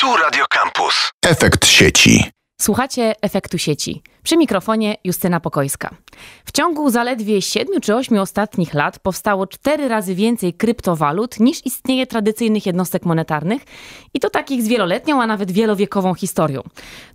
Tu Radio Campus. Efekt sieci. Słuchacie efektu sieci przy mikrofonie Justyna Pokojska. W ciągu zaledwie 7 czy 8 ostatnich lat powstało 4 razy więcej kryptowalut niż istnieje tradycyjnych jednostek monetarnych i to takich z wieloletnią, a nawet wielowiekową historią.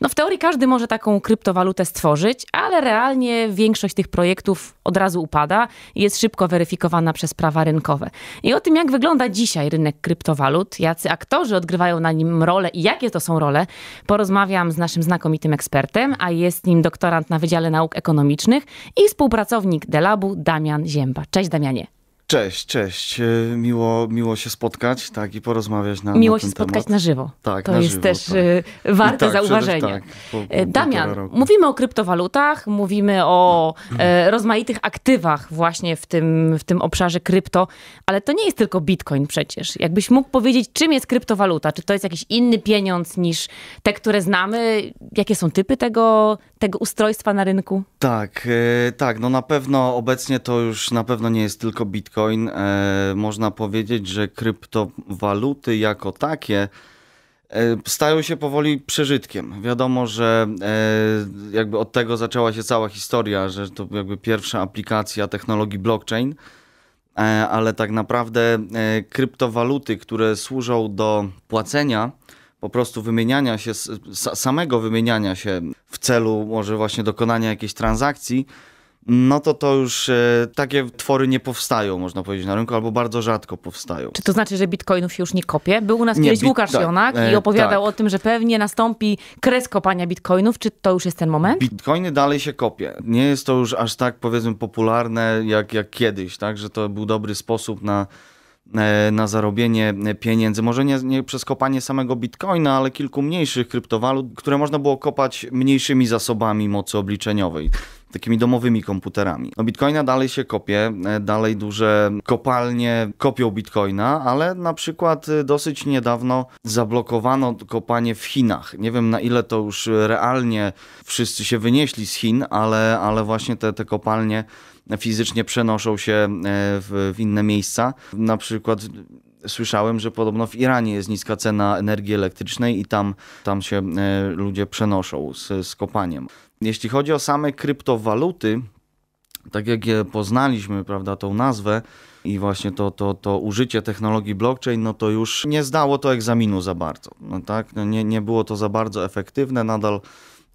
No w teorii każdy może taką kryptowalutę stworzyć, ale realnie większość tych projektów od razu upada i jest szybko weryfikowana przez prawa rynkowe. I o tym jak wygląda dzisiaj rynek kryptowalut, jacy aktorzy odgrywają na nim rolę i jakie to są role, porozmawiam z naszym znakomitym ekspertem, a jest nim dr doktorant na Wydziale Nauk Ekonomicznych i współpracownik Delabu Damian Zięba. Cześć Damianie. Cześć, cześć. E, miło, miło się spotkać, tak, i porozmawiać na Miło na się spotkać temat. na żywo. Tak, to jest żywo, też e, tak. warte tak, tak zauważenia. Tak, po, po e, Damian, mówimy o kryptowalutach, mówimy o e, rozmaitych aktywach właśnie w tym, w tym obszarze krypto, ale to nie jest tylko bitcoin przecież. Jakbyś mógł powiedzieć, czym jest kryptowaluta? Czy to jest jakiś inny pieniądz niż te, które znamy? Jakie są typy tego, tego ustrojstwa na rynku? Tak, e, tak, no na pewno obecnie to już na pewno nie jest tylko bitcoin Bitcoin, e, można powiedzieć, że kryptowaluty jako takie e, stają się powoli przeżytkiem. Wiadomo, że e, jakby od tego zaczęła się cała historia, że to jakby pierwsza aplikacja technologii blockchain, ale tak naprawdę kryptowaluty, które służą do płacenia, po prostu wymieniania się, samego wymieniania się w celu może właśnie dokonania jakiejś transakcji, no to to już e, takie twory nie powstają, można powiedzieć, na rynku, albo bardzo rzadko powstają. Czy to znaczy, że bitcoinów się już nie kopie? Był u nas nie, kiedyś Łukasz tak, Jonak e, i opowiadał tak. o tym, że pewnie nastąpi kres kopania bitcoinów. Czy to już jest ten moment? Bitcoiny dalej się kopie. Nie jest to już aż tak, powiedzmy, popularne jak, jak kiedyś, tak? Że to był dobry sposób na e, na zarobienie pieniędzy. Może nie, nie, przez kopanie samego bitcoina, ale kilku mniejszych kryptowalut, które można było kopać mniejszymi zasobami mocy obliczeniowej takimi domowymi komputerami. No Bitcoina dalej się kopie, e, dalej duże kopalnie kopią Bitcoina, ale na przykład e, dosyć niedawno zablokowano kopanie w Chinach. Nie wiem na ile to już realnie wszyscy się wynieśli z Chin, ale, ale właśnie te, te kopalnie fizycznie przenoszą się e, w, w inne miejsca. Na przykład słyszałem, że podobno w Iranie jest niska cena energii elektrycznej i tam, tam się ludzie przenoszą z, z kopaniem. Jeśli chodzi o same kryptowaluty, tak jak je poznaliśmy, prawda, tą nazwę i właśnie to, to, to użycie technologii blockchain, no to już nie zdało to egzaminu za bardzo, no tak? No nie, nie było to za bardzo efektywne, nadal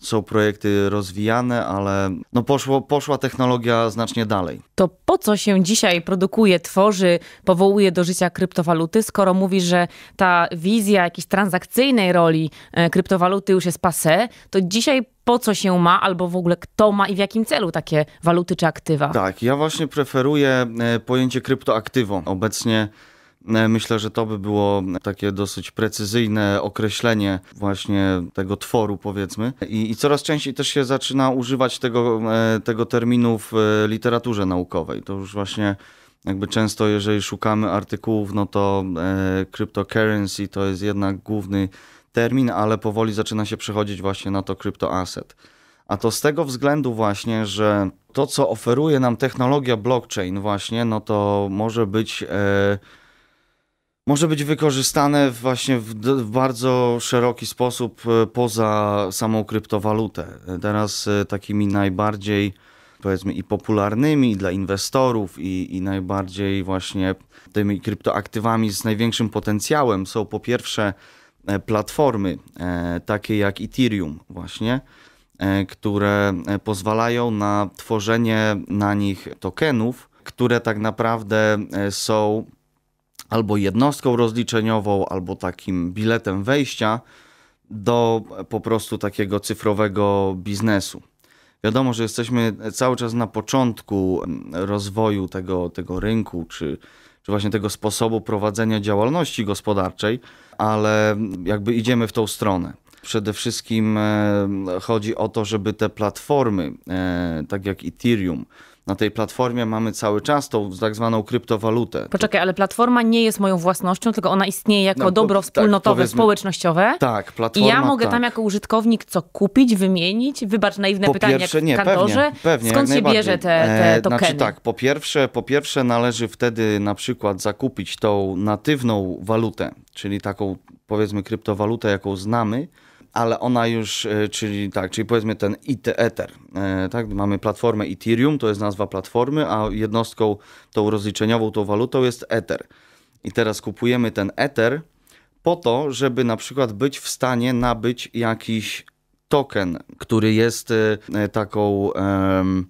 są projekty rozwijane, ale no poszło, poszła technologia znacznie dalej. To po co się dzisiaj produkuje, tworzy, powołuje do życia kryptowaluty, skoro mówi, że ta wizja jakiejś transakcyjnej roli e, kryptowaluty już jest passé, to dzisiaj po co się ma, albo w ogóle kto ma i w jakim celu takie waluty czy aktywa? Tak, ja właśnie preferuję e, pojęcie kryptoaktywą. Obecnie E, myślę, że to by było takie dosyć precyzyjne określenie właśnie tego tworu, powiedzmy. I, i coraz częściej też się zaczyna używać tego, e, tego terminu w e, literaturze naukowej. To już właśnie jakby często, jeżeli szukamy artykułów, no to e, cryptocurrency to jest jednak główny termin, ale powoli zaczyna się przechodzić właśnie na to cryptoasset. A to z tego względu właśnie, że to, co oferuje nam technologia blockchain właśnie, no to może być e, może być wykorzystane właśnie w, w, bardzo szeroki sposób e, poza samą kryptowalutę. Teraz e, takimi najbardziej powiedzmy i popularnymi dla inwestorów i, i najbardziej właśnie tymi kryptoaktywami z największym potencjałem są po pierwsze e, platformy takie jak Ethereum właśnie, które pozwalają na tworzenie na nich tokenów, które tak naprawdę są albo jednostką rozliczeniową, albo takim biletem wejścia do po prostu takiego cyfrowego biznesu. Wiadomo, że jesteśmy cały czas na początku mm, rozwoju tego, tego rynku, czy, czy właśnie tego sposobu prowadzenia działalności gospodarczej, ale jakby idziemy w tą stronę. Przede wszystkim e, chodzi o to, żeby te platformy, e, tak jak Ethereum, na tej platformie mamy cały czas tą tak zwaną kryptowalutę. Poczekaj, ale platforma nie jest moją własnością, tylko ona istnieje jako no, dobro tak, wspólnotowe, tak, społecznościowe. Tak, platforma. I ja mogę tak. tam jako użytkownik co kupić, wymienić? Wybacz naiwne po pytanie pierwsze, nie, kantorze. Pewnie, pewnie, Skąd się bierze te, te e, znaczy tokeny? Znaczy tak, po pierwsze, po pierwsze należy wtedy na przykład zakupić tą natywną walutę, czyli taką powiedzmy kryptowalutę, jaką znamy, ale ona już, e, czyli tak, czyli powiedzmy ten IT Ether, e, tak, mamy platformę Ethereum, to jest nazwa platformy, a jednostką tą rozliczeniową, tą walutą jest Ether. I teraz kupujemy ten Ether po to, żeby na przykład być w stanie nabyć jakiś token, który jest e, taką... Um,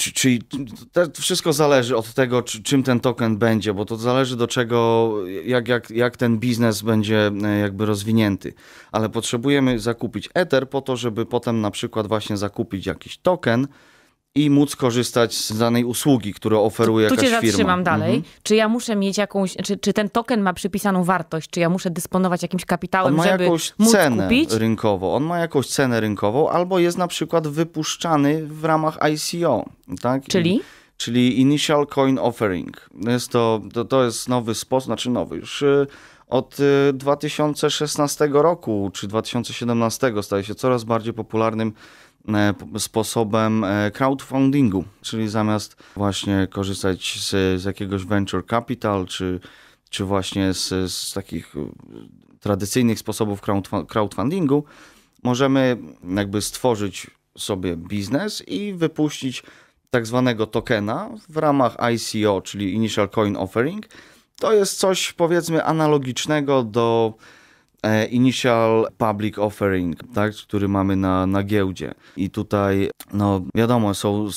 czy, czyli to wszystko zależy od tego, czy, czym ten token będzie, bo to zależy do czego, jak, jak, jak ten biznes będzie e, jakby rozwinięty. Ale potrzebujemy zakupić Ether po to, żeby potem na przykład właśnie zakupić jakiś token, i móc korzystać z danej usługi, którą oferuje tu, tu jakaś firma. Tu cię zatrzymam dalej. Mhm. Czy ja muszę mieć jakąś, czy, czy ten token ma przypisaną wartość, czy ja muszę dysponować jakimś kapitałem, żeby On ma jakąś cenę kupić? rynkową. On ma jakąś cenę rynkową, albo jest na przykład wypuszczany w ramach ICO. Tak? Czyli? Czyli Initial Coin Offering. Jest to, to, to jest nowy sposób, znaczy nowy już y, od 2016 y, roku czy 2017 staje się coraz bardziej popularnym E, sposobem e, crowdfundingu, czyli zamiast właśnie korzystać z, z jakiegoś venture capital, czy, czy właśnie z, z takich e, tradycyjnych sposobów crowdfundingu, możemy jakby stworzyć sobie biznes i wypuścić tak zwanego tokena w ramach ICO, czyli Initial Coin Offering. To jest coś powiedzmy analogicznego do E, initial Public Offering, tak, który mamy na, na giełdzie. I tutaj, no wiadomo, są,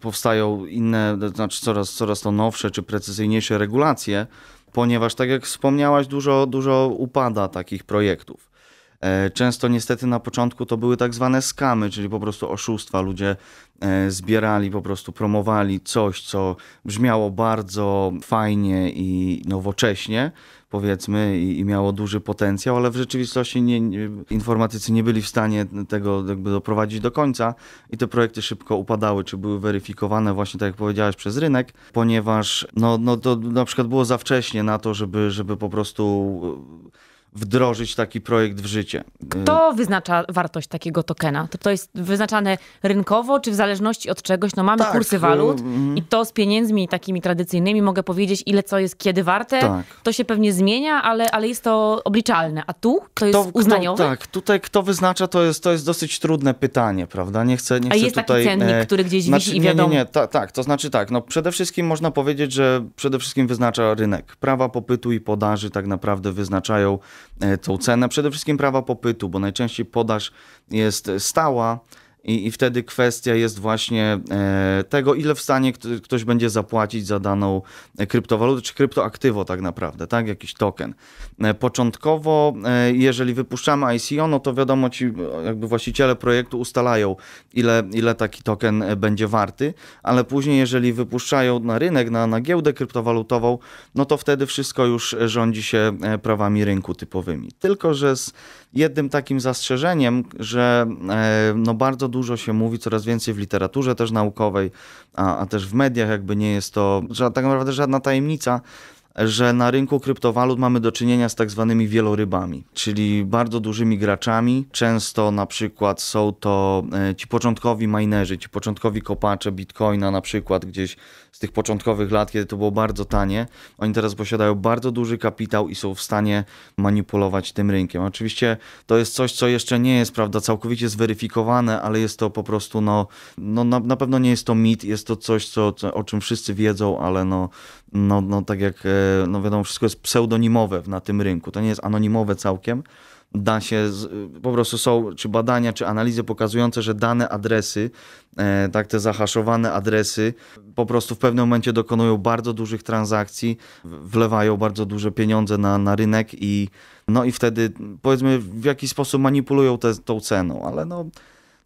powstają inne, znaczy coraz, coraz to nowsze czy precyzyjniejsze regulacje, ponieważ, tak jak wspomniałaś, dużo, dużo upada takich projektów. E, często niestety na początku to były tak zwane skamy, czyli po prostu oszustwa. Ludzie e, zbierali, po prostu promowali coś, co brzmiało bardzo fajnie i nowocześnie, powiedzmy, i, i miało duży potencjał, ale w rzeczywistości nie, informatycy nie byli w stanie tego jakby doprowadzić do końca i te projekty szybko upadały, czy były weryfikowane właśnie tak jak powiedziałeś przez rynek, ponieważ no, no to na przykład było za wcześnie na to, żeby, żeby po prostu wdrożyć taki projekt w życie. Kto wyznacza wartość takiego tokena? To, to jest wyznaczane rynkowo, czy w zależności od czegoś? No mamy tak. kursy y, walut mhm. i to z pieniędzmi takimi tradycyjnymi mogę powiedzieć, ile co jest kiedy warte. Tak. To się pewnie zmienia, ale, ale jest to obliczalne. A tu to kto, jest uznaniowe? Kto, tak, tutaj kto wyznacza, to jest, to jest dosyć trudne pytanie, prawda? Nie chcę, nie chcę A jest tutaj, taki cennik, e, który gdzieś znaczy, wisi i wiadomo. Nie, nie, nie. Ta, tak, to znaczy tak, no przede wszystkim można powiedzieć, że przede wszystkim wyznacza rynek. Prawa popytu i podaży tak naprawdę wyznaczają E, tą cenę. Przede wszystkim prawa popytu, bo najczęściej podaż jest stała, i, I, wtedy kwestia jest właśnie e, tego, ile w stanie ktoś będzie zapłacić za daną e, kryptowalutę, czy kryptoaktywo tak naprawdę, tak? Jakiś token. E, początkowo, jeżeli wypuszczamy ICO, no to wiadomo, ci jakby właściciele projektu ustalają, ile, ile taki token będzie warty, ale później, jeżeli wypuszczają na rynek, na, na giełdę kryptowalutową, no to wtedy wszystko już rządzi się prawami rynku typowymi. Tylko, że z jednym takim zastrzeżeniem, że e, no bardzo dużo się mówi, coraz więcej w literaturze też naukowej, a, a też w mediach jakby nie jest to tak naprawdę żadna tajemnica, że na rynku kryptowalut mamy do czynienia z tak zwanymi wielorybami, czyli bardzo dużymi graczami. Często na przykład są to e, ci początkowi minerzy, ci początkowi kopacze bitcoina na przykład gdzieś z tych początkowych lat, kiedy to było bardzo tanie. Oni teraz posiadają bardzo duży kapitał i są w stanie manipulować tym rynkiem. Oczywiście to jest coś, co jeszcze nie jest, prawda, całkowicie zweryfikowane, ale jest to po prostu, no, no na, na pewno nie jest to mit, jest to coś, co, co, o czym wszyscy wiedzą, ale no, no, no tak jak, e, no wiadomo, wszystko jest pseudonimowe na tym rynku. To nie jest anonimowe całkiem da się, po prostu są czy badania, czy analizy pokazujące, że dane adresy, e, tak te zahaszowane adresy, po prostu w pewnym momencie dokonują bardzo dużych transakcji, wlewają bardzo duże pieniądze na, na rynek i no i wtedy powiedzmy w jakiś sposób manipulują te, tą ceną, ale no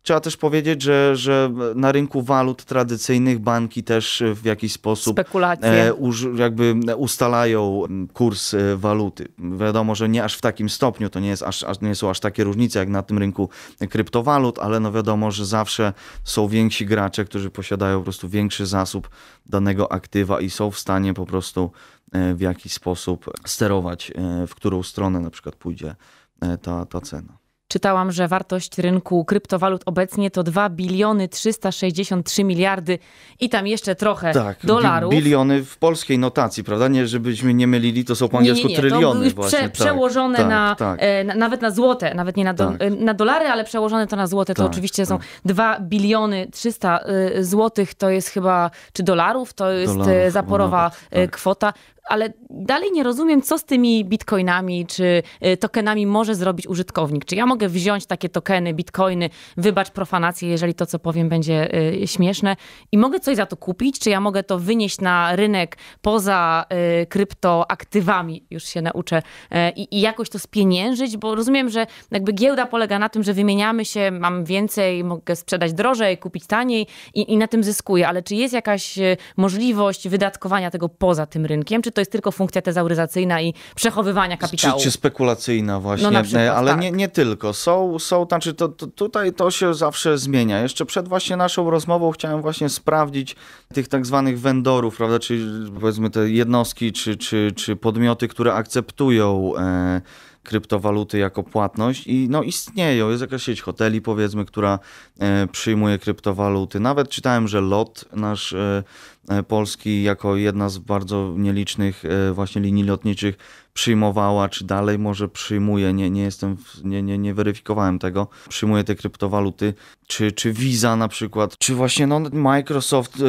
Trzeba też powiedzieć, że, że na rynku walut tradycyjnych banki też e, w jakiś sposób Spekulacje. E, jakby ustalają kurs e, waluty. Wiadomo, że nie aż w takim stopniu, to nie, jest aż, aż, nie są aż takie różnice jak na tym rynku kryptowalut, ale no wiadomo, że zawsze są więksi gracze, którzy posiadają po prostu większy zasób danego aktywa i są w stanie po prostu w jakiś sposób sterować, w którą stronę na przykład pójdzie ta, ta cena. Czytałam, że wartość rynku kryptowalut obecnie to 2 biliony 363 miliardy i tam jeszcze trochę tak, dolarów. biliony w polskiej notacji, prawda? Nie, żebyśmy nie mylili, to są po angielsku nie, nie, nie. tryliony. To już właśnie. Tak. przełożone tak, na, tak. E, na, nawet na złote, nawet nie na, do, tak. e, na dolary, ale przełożone to na złote, to tak, oczywiście są 2 biliony 300 e, złotych, to jest chyba, czy dolarów, to jest dolarów, no zaporowa kwota ale dalej nie rozumiem, co z tymi bitcoinami czy y, tokenami może zrobić użytkownik. Czy ja mogę wziąć takie tokeny, bitcoiny, wybacz profanację, jeżeli to, co powiem, będzie y, śmieszne, i mogę coś za to kupić? Czy ja mogę to wynieść na rynek poza y, kryptoaktywami, już się nauczę, i, i jakoś to spieniężyć? Bo rozumiem, że jakby giełda polega na tym, że wymieniamy się, mam więcej, mogę sprzedać drożej, kupić taniej i, i na tym zyskuję. Ale czy jest jakaś możliwość wydatkowania tego poza tym rynkiem? Czy to jest tylko funkcja tezauryzacyjna i przechowywania kapitału. Czy, czy spekulacyjna właśnie, no przykład, e, ale tak. nie, nie tylko. Są, są znaczy to, to, tutaj to się zawsze zmienia. Jeszcze przed właśnie naszą rozmową chciałem właśnie sprawdzić tych tak zwanych vendorów, prawda, czyli powiedzmy te jednostki czy, czy, czy podmioty, które akceptują e, kryptowaluty jako płatność i no istnieją, jest jakaś sieć hoteli powiedzmy, która e, przyjmuje kryptowaluty. Nawet czytałem, że LOT, nasz e, e, Polski jako jedna z bardzo nielicznych właśnie linii lotniczych przyjmowała, czy dalej może przyjmuje, nie, nie jestem, nie, nie, nie weryfikowałem tego, przyjmuje te kryptowaluty, czy, czy Visa na przykład, czy właśnie no, Microsoft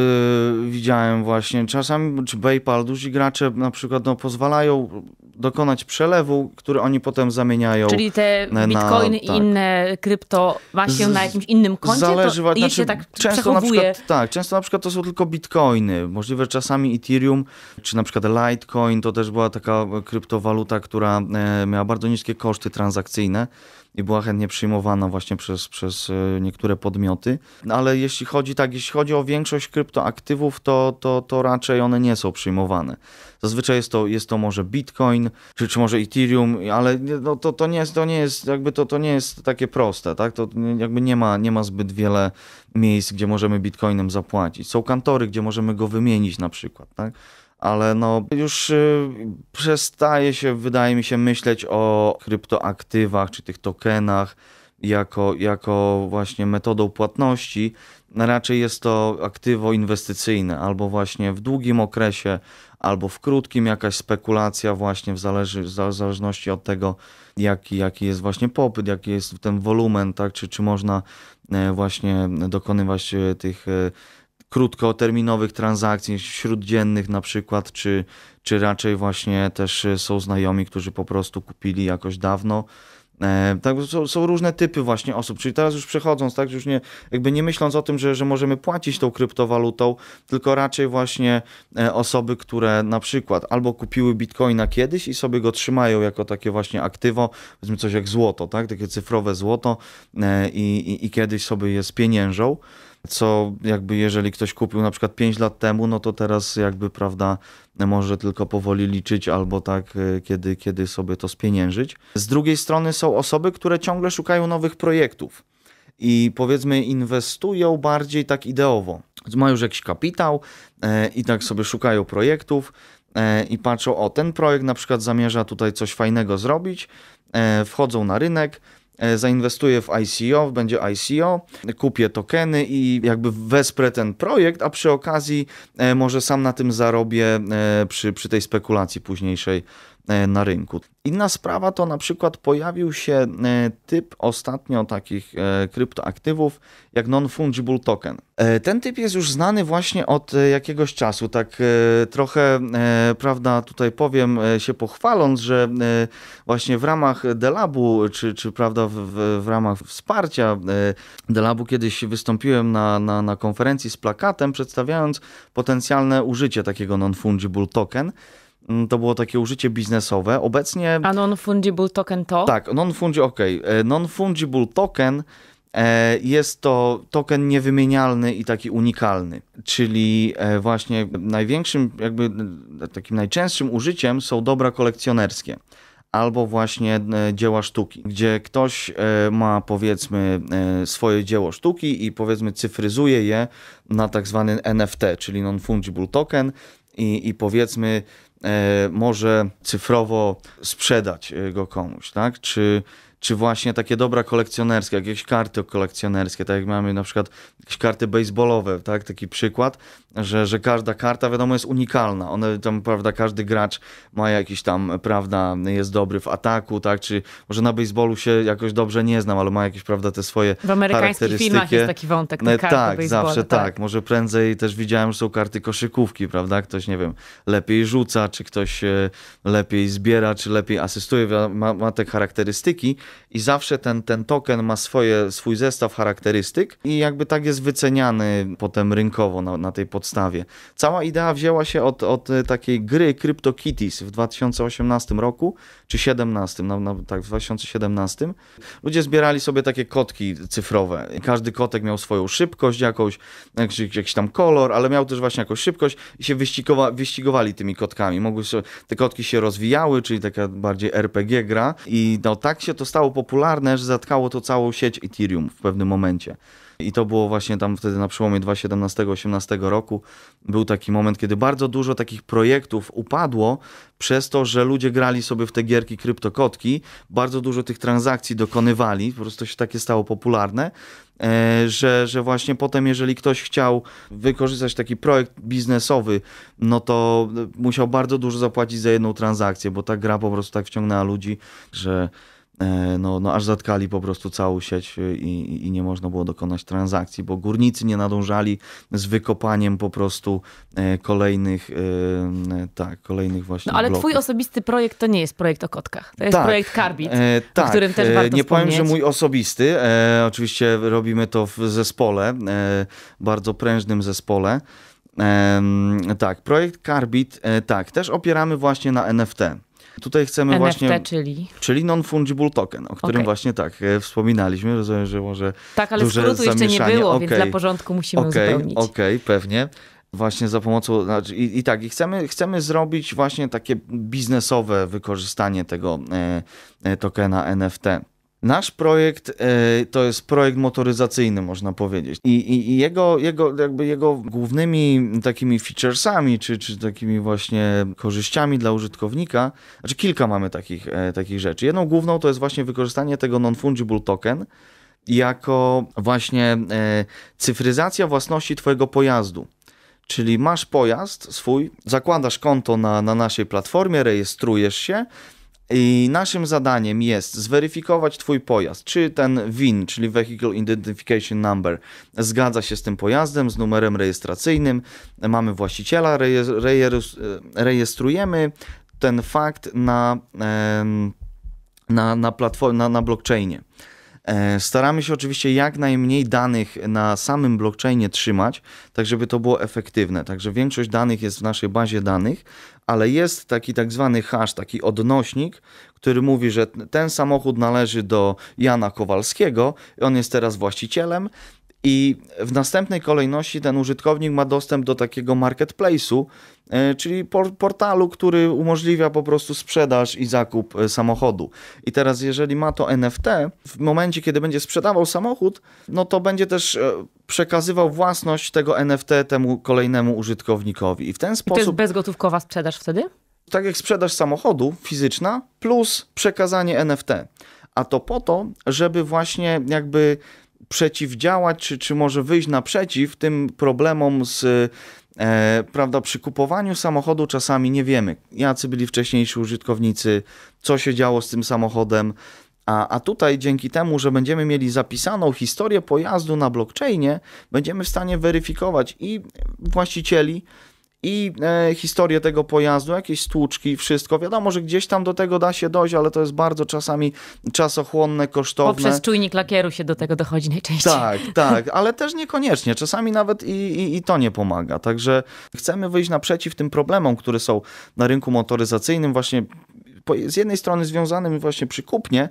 widziałem właśnie, czasami, czy PayPal, duzi gracze na przykład no, pozwalają dokonać przelewu, który oni potem zamieniają. Czyli te na, bitcoiny tak. i inne krypto właśnie na jakimś innym koncie, Zależy, to znaczy, się tak często na przykład, Tak, często na przykład to są tylko bitcoiny. Możliwe, że czasami Ethereum, czy na przykład Litecoin, to też była taka kryptowaluta, która e, miała bardzo niskie koszty transakcyjne i była chętnie przyjmowana właśnie przez, przez e, niektóre podmioty. No, ale jeśli chodzi tak, jeśli chodzi o większość kryptoaktywów, to, to, to raczej one nie są przyjmowane. Zazwyczaj jest to, jest to może Bitcoin, czy, czy może Ethereum, ale no, to, to, nie jest, to nie jest jakby to, to nie jest takie proste, tak? To jakby nie ma, nie ma zbyt wiele miejsc, gdzie możemy Bitcoinem zapłacić. Są kantory, gdzie możemy go wymienić na przykład, tak? ale no już y, przestaje się, wydaje mi się, myśleć o kryptoaktywach czy tych tokenach jako, jako właśnie metodą płatności. Raczej jest to aktywo inwestycyjne, albo właśnie w długim okresie, albo w krótkim jakaś spekulacja, właśnie w, zależy, w zależności od tego, jaki, jaki jest właśnie popyt, jaki jest ten wolumen, tak? czy, czy można e, właśnie dokonywać e, tych e, krótkoterminowych transakcji, śróddziennych na przykład, czy, czy raczej właśnie też e, są znajomi, którzy po prostu kupili jakoś dawno. E, tak, są, są, różne typy właśnie osób, czyli teraz już przechodząc, tak, już nie, jakby nie myśląc o tym, że, że możemy płacić tą kryptowalutą, tylko raczej właśnie e, osoby, które na przykład albo kupiły bitcoina kiedyś i sobie go trzymają jako takie właśnie aktywo, powiedzmy coś jak złoto, tak, takie cyfrowe złoto i, i, i kiedyś sobie je spieniężą, co jakby jeżeli ktoś kupił na przykład 5 lat temu, no to teraz jakby, prawda, może tylko powoli liczyć albo tak, e, kiedy, kiedy sobie to spieniężyć. Z drugiej strony są osoby, które ciągle szukają nowych projektów i powiedzmy inwestują bardziej tak ideowo. Mają już jakiś kapitał e, i tak sobie szukają projektów e, i patrzą, o ten projekt na przykład zamierza tutaj coś fajnego zrobić, wchodzą na rynek, E, zainwestuję w ICO, będzie ICO, kupię tokeny i jakby wesprę ten projekt, a przy okazji e, może sam na tym zarobię e, przy, przy tej spekulacji późniejszej E, na rynku. Inna sprawa to na przykład pojawił się e, typ ostatnio takich e, kryptoaktywów jak non-fungible token. Ten typ jest już znany właśnie od jakiegoś czasu, tak trochę, prawda, tutaj powiem się pochwaląc, że właśnie w ramach Delabu, czy, czy prawda, w, w, w ramach wsparcia Delabu kiedyś wystąpiłem na, na, na konferencji z plakatem przedstawiając potencjalne użycie takiego non-fungible token. Mm, to było takie użycie biznesowe. Obecnie... A non-fungible token to? Tak, non-fungible, okej. Okay. E, non-fungible token e, jest to token niewymienialny i taki unikalny, czyli e, właśnie największym, jakby takim najczęstszym użyciem są dobra kolekcjonerskie albo właśnie dzieła sztuki, gdzie ktoś ma powiedzmy swoje dzieło sztuki i powiedzmy cyfryzuje je na tak zwany NFT, czyli non-fungible token i, i powiedzmy E, może cyfrowo sprzedać e, go komuś, tak? Czy, czy właśnie takie dobra kolekcjonerskie, jakieś karty kolekcjonerskie, tak jak mamy na przykład jakieś karty baseballowe, tak? Taki przykład, że, że każda karta, wiadomo, jest unikalna. One tam, prawda, każdy gracz ma jakiś tam, prawda, jest dobry w ataku, tak, czy może na baseballu się jakoś dobrze nie znam, ale ma jakieś, prawda, te swoje W amerykańskich filmach jest taki wątek, te e, Tak, zawsze tak. tak. Może prędzej też widziałem, że są karty koszykówki, prawda, ktoś, nie wiem, lepiej rzuca, czy ktoś lepiej zbiera, czy lepiej asystuje, ma, ma te charakterystyki i zawsze ten, ten token ma swoje, swój zestaw charakterystyk i jakby tak jest wyceniany potem rynkowo na, na tej podstawie podstawie. Cała idea wzięła się od, od e, takiej gry CryptoKitties w 2018 roku, czy 17, no, no, tak, w 2017. Ludzie zbierali sobie takie kotki cyfrowe. Każdy kotek miał swoją szybkość, jakąś, jakiś, jakiś tam kolor, ale miał też właśnie jakąś szybkość i się wyścigowa, wyścigowali tymi kotkami. Mogły się, te kotki się rozwijały, czyli taka bardziej RPG gra i no, tak się to stało popularne, że zatkało to całą sieć Ethereum w pewnym momencie. I to było właśnie tam wtedy na przełomie 2017-2018 roku. Był taki moment, kiedy bardzo dużo takich projektów upadło przez to, że ludzie grali sobie w te gierki kryptokotki, bardzo dużo tych transakcji dokonywali, po prostu się takie stało popularne e, że, że właśnie potem, jeżeli ktoś chciał wykorzystać taki projekt biznesowy, no to musiał bardzo dużo zapłacić za jedną transakcję, bo ta gra po prostu tak wciągnęła ludzi, że E, no, no aż zatkali po prostu całą sieć y, i, i nie można było dokonać transakcji, bo górnicy nie nadążali z wykopaniem po prostu e, kolejnych, y, tak, kolejnych właśnie. No ale bloków. twój osobisty projekt to nie jest projekt o kotkach, to jest tak, projekt Carbit, e, tak, o którym też e, warto Nie wspomnieć. powiem, że mój osobisty, e, oczywiście robimy to w zespole, e, bardzo prężnym zespole. tak, projekt Carbit, tak, też opieramy właśnie na NFT. Tutaj chcemy NFT, właśnie... czyli? Czyli non-fungible token, o którym okay. właśnie tak e, wspominaliśmy. Rozumiem, że może Tak, ale duże skrótu jeszcze nie było, okay. więc dla porządku musimy okay. uzupełnić. Okej, okay, pewnie właśnie za pomocą, znaczy i, i, tak, i chcemy, chcemy zrobić właśnie takie biznesowe wykorzystanie tego e, e tokena NFT. Nasz projekt e, to jest projekt motoryzacyjny, można powiedzieć. I, i, i jego, jego, jakby jego głównymi takimi featuresami, czy, czy takimi właśnie korzyściami dla użytkownika, znaczy kilka mamy takich, e, takich rzeczy. Jedną główną to jest właśnie wykorzystanie tego non-fungible token jako właśnie e, cyfryzacja własności twojego pojazdu. Czyli masz pojazd swój, zakładasz konto na, na naszej platformie, rejestrujesz się, i naszym zadaniem jest zweryfikować Twój pojazd, czy ten VIN, czyli Vehicle Identification Number, zgadza się z tym pojazdem, z numerem rejestracyjnym, mamy właściciela, e, rejestrujemy ten fakt na, na, na, platform, na, na blockchainie. E, staramy się oczywiście jak najmniej danych na samym blockchainie trzymać, tak żeby to było efektywne. Także większość danych jest w naszej bazie danych, ale jest taki tak zwany hash, taki odnośnik, który mówi, że ten samochód należy do Jana Kowalskiego, on jest teraz właścicielem i w następnej kolejności ten użytkownik ma dostęp do takiego marketplace'u, e, czyli portalu, który umożliwia po prostu sprzedaż i zakup e, samochodu. I teraz, jeżeli ma to NFT, w momencie, kiedy będzie sprzedawał samochód, no to będzie też e, przekazywał własność tego NFT temu kolejnemu użytkownikowi. I w ten sposób. I to jest bezgotówkowa sprzedaż wtedy? Tak jak sprzedaż samochodu fizyczna plus przekazanie NFT. A to po to, żeby właśnie jakby przeciwdziałać, czy, czy może wyjść naprzeciw tym problemom z E, prawda, przy kupowaniu samochodu czasami nie wiemy, jacy byli wcześniejsi użytkownicy, co się działo z tym samochodem. A, a tutaj dzięki temu, że będziemy mieli zapisaną historię pojazdu na blockchainie, będziemy w stanie weryfikować i właścicieli, i e, historię tego pojazdu, jakieś stłuczki, wszystko. Wiadomo, że gdzieś tam do tego da się dojść, ale to jest bardzo czasami czasochłonne, kosztowne. Poprzez czujnik lakieru się do tego dochodzi najczęściej. Tak, tak, ale też niekoniecznie. Czasami nawet i, i, i to nie pomaga. Także chcemy wyjść naprzeciw tym problemom, które są na rynku motoryzacyjnym, właśnie z jednej strony związanym właśnie przy kupnie,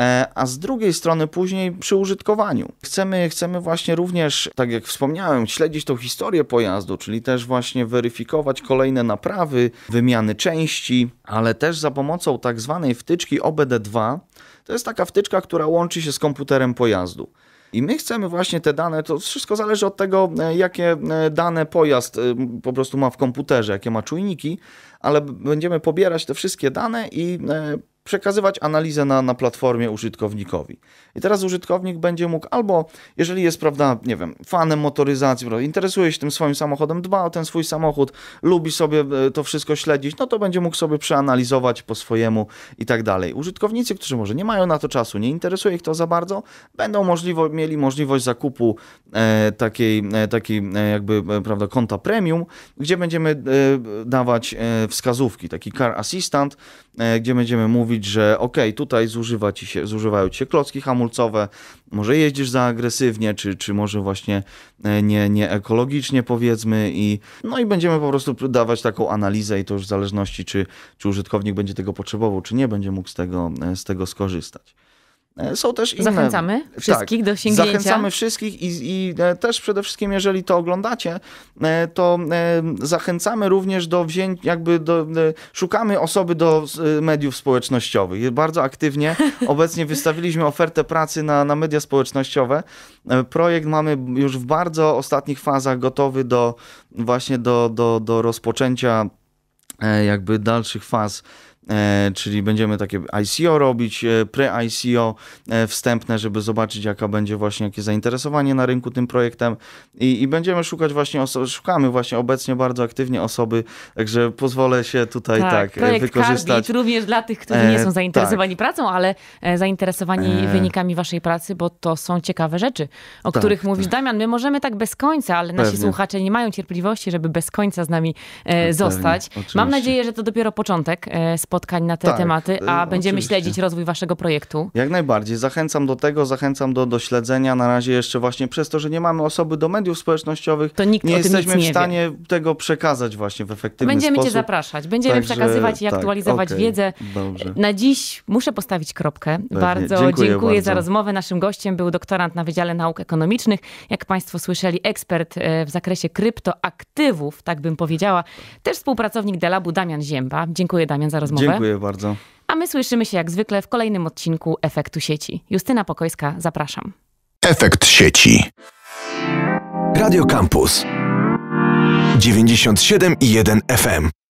E, a z drugiej strony później przy użytkowaniu. Chcemy, chcemy właśnie również, tak jak wspomniałem, śledzić tą historię pojazdu, czyli też właśnie weryfikować kolejne naprawy, wymiany części, ale też za pomocą tak zwanej wtyczki OBD2. To jest taka wtyczka, która łączy się z komputerem pojazdu. I my chcemy właśnie te dane, to wszystko zależy od tego, e, jakie e, dane pojazd po prostu ma w komputerze, jakie ma czujniki, ale będziemy pobierać te wszystkie dane i przekazywać analizę na, na platformie użytkownikowi. I teraz użytkownik będzie mógł albo, jeżeli jest, prawda, nie wiem, fanem motoryzacji, prawda, interesuje się tym swoim samochodem, dba o ten swój samochód, lubi sobie e, to wszystko śledzić, no to będzie mógł sobie przeanalizować po swojemu i tak dalej. Użytkownicy, którzy może nie mają na to czasu, nie interesuje ich to za bardzo, będą możliwo, mieli możliwość zakupu e, takiej, e, takiej e, jakby, e, prawda, konta premium, gdzie będziemy e, dawać wskazówki, taki car assistant, gdzie będziemy mówić, mówić, że ok, tutaj zużywa ci się, zużywają ci się klocki hamulcowe, może jeździsz za agresywnie, czy, czy może właśnie e, nie, nie ekologicznie powiedzmy i no i będziemy po prostu dawać taką analizę i to już w zależności, czy, czy użytkownik będzie tego potrzebował, czy nie będzie mógł z tego, e, z tego skorzystać. E, są też inne. Zachęcamy tak, wszystkich tak, do sięgnięcia. Zachęcamy wszystkich i, i, e, też przede wszystkim, jeżeli to oglądacie, e, to zachęcamy również do wzięć, jakby do, szukamy osoby do mediów społecznościowych. Bardzo aktywnie obecnie wystawiliśmy ofertę pracy na, na media społecznościowe. Projekt mamy już w bardzo ostatnich fazach gotowy do właśnie do, do, do rozpoczęcia jakby dalszych faz E, czyli będziemy takie ICO robić, e, pre-ICO e, wstępne, żeby zobaczyć jaka będzie właśnie, jakie zainteresowanie na rynku tym projektem i, i będziemy szukać właśnie, szukamy właśnie obecnie bardzo aktywnie osoby, także pozwolę się tutaj tak, tak wykorzystać. Carbit, również dla tych, którzy nie są zainteresowani e, pracą, ale zainteresowani e... wynikami waszej pracy, bo to są ciekawe rzeczy, o tak, których tak. mówisz. Damian, my możemy tak bez końca, ale Pewnie. nasi słuchacze nie mają cierpliwości, żeby bez końca z nami e, tak, zostać. Pewnie, Mam nadzieję, że to dopiero początek spotkania spotkań na te tak, tematy, a y, będziemy oczywiście. śledzić rozwój waszego projektu. Jak najbardziej. Zachęcam do tego, zachęcam do, do śledzenia. Na razie jeszcze właśnie przez to, że nie mamy osoby do mediów społecznościowych, to nikt nie jesteśmy w stanie wie. tego przekazać właśnie w efektywny będziemy sposób. Będziemy cię zapraszać, będziemy Także, przekazywać i tak, aktualizować okay, wiedzę. Dobrze. Na dziś muszę postawić kropkę. Pewnie. Bardzo dziękuję, dziękuję bardzo. za rozmowę. Naszym gościem był doktorant na Wydziale Nauk Ekonomicznych. Jak państwo słyszeli, ekspert e, w zakresie kryptoaktywów, tak bym powiedziała. Też współpracownik Delabu Damian Ziemba. Dziękuję Damian za rozmowę. Dziękuję bardzo. A my słyszymy się jak zwykle w kolejnym odcinku Efektu Sieci. Justyna Pokojska, zapraszam. Efekt sieci. Radio Campus 97,1 FM.